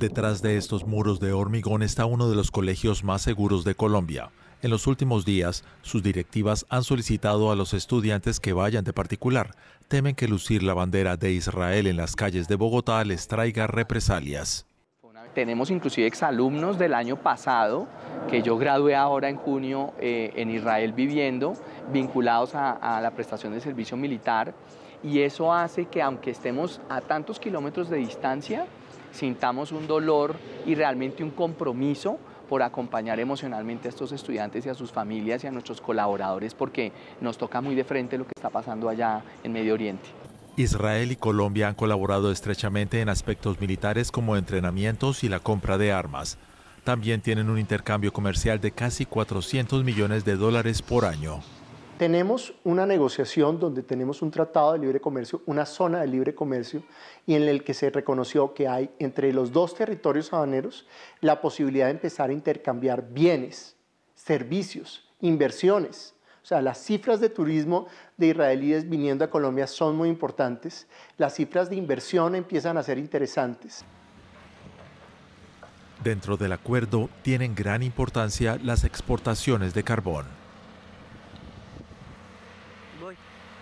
Detrás de estos muros de hormigón está uno de los colegios más seguros de Colombia. En los últimos días, sus directivas han solicitado a los estudiantes que vayan de particular. Temen que lucir la bandera de Israel en las calles de Bogotá les traiga represalias. Tenemos inclusive exalumnos del año pasado, que yo gradué ahora en junio eh, en Israel viviendo, vinculados a, a la prestación de servicio militar. Y eso hace que aunque estemos a tantos kilómetros de distancia, sintamos un dolor y realmente un compromiso por acompañar emocionalmente a estos estudiantes y a sus familias y a nuestros colaboradores porque nos toca muy de frente lo que está pasando allá en Medio Oriente. Israel y Colombia han colaborado estrechamente en aspectos militares como entrenamientos y la compra de armas. También tienen un intercambio comercial de casi 400 millones de dólares por año tenemos una negociación donde tenemos un tratado de libre comercio, una zona de libre comercio, y en el que se reconoció que hay entre los dos territorios habaneros la posibilidad de empezar a intercambiar bienes, servicios, inversiones. O sea, las cifras de turismo de israelíes viniendo a Colombia son muy importantes, las cifras de inversión empiezan a ser interesantes. Dentro del acuerdo tienen gran importancia las exportaciones de carbón.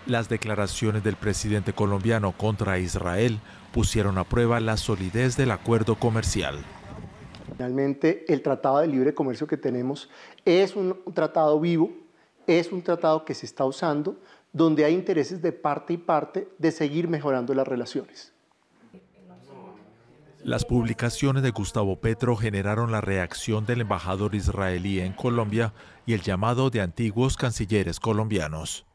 Las declaraciones del presidente colombiano contra Israel pusieron a prueba la solidez del acuerdo comercial. Finalmente, el Tratado de Libre Comercio que tenemos es un tratado vivo, es un tratado que se está usando, donde hay intereses de parte y parte de seguir mejorando las relaciones. Las publicaciones de Gustavo Petro generaron la reacción del embajador israelí en Colombia y el llamado de antiguos cancilleres colombianos.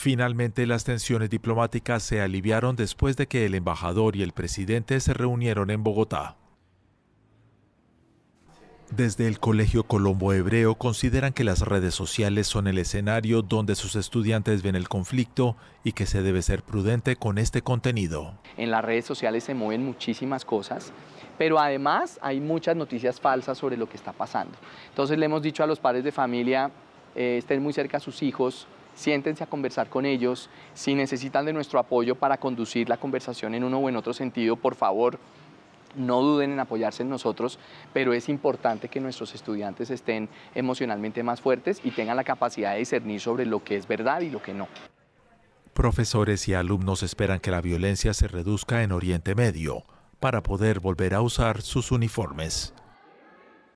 Finalmente, las tensiones diplomáticas se aliviaron después de que el embajador y el presidente se reunieron en Bogotá. Desde el Colegio Colombo Hebreo consideran que las redes sociales son el escenario donde sus estudiantes ven el conflicto y que se debe ser prudente con este contenido. En las redes sociales se mueven muchísimas cosas, pero además hay muchas noticias falsas sobre lo que está pasando. Entonces le hemos dicho a los padres de familia, eh, estén muy cerca a sus hijos, siéntense a conversar con ellos. Si necesitan de nuestro apoyo para conducir la conversación en uno o en otro sentido, por favor, no duden en apoyarse en nosotros, pero es importante que nuestros estudiantes estén emocionalmente más fuertes y tengan la capacidad de discernir sobre lo que es verdad y lo que no. Profesores y alumnos esperan que la violencia se reduzca en Oriente Medio para poder volver a usar sus uniformes.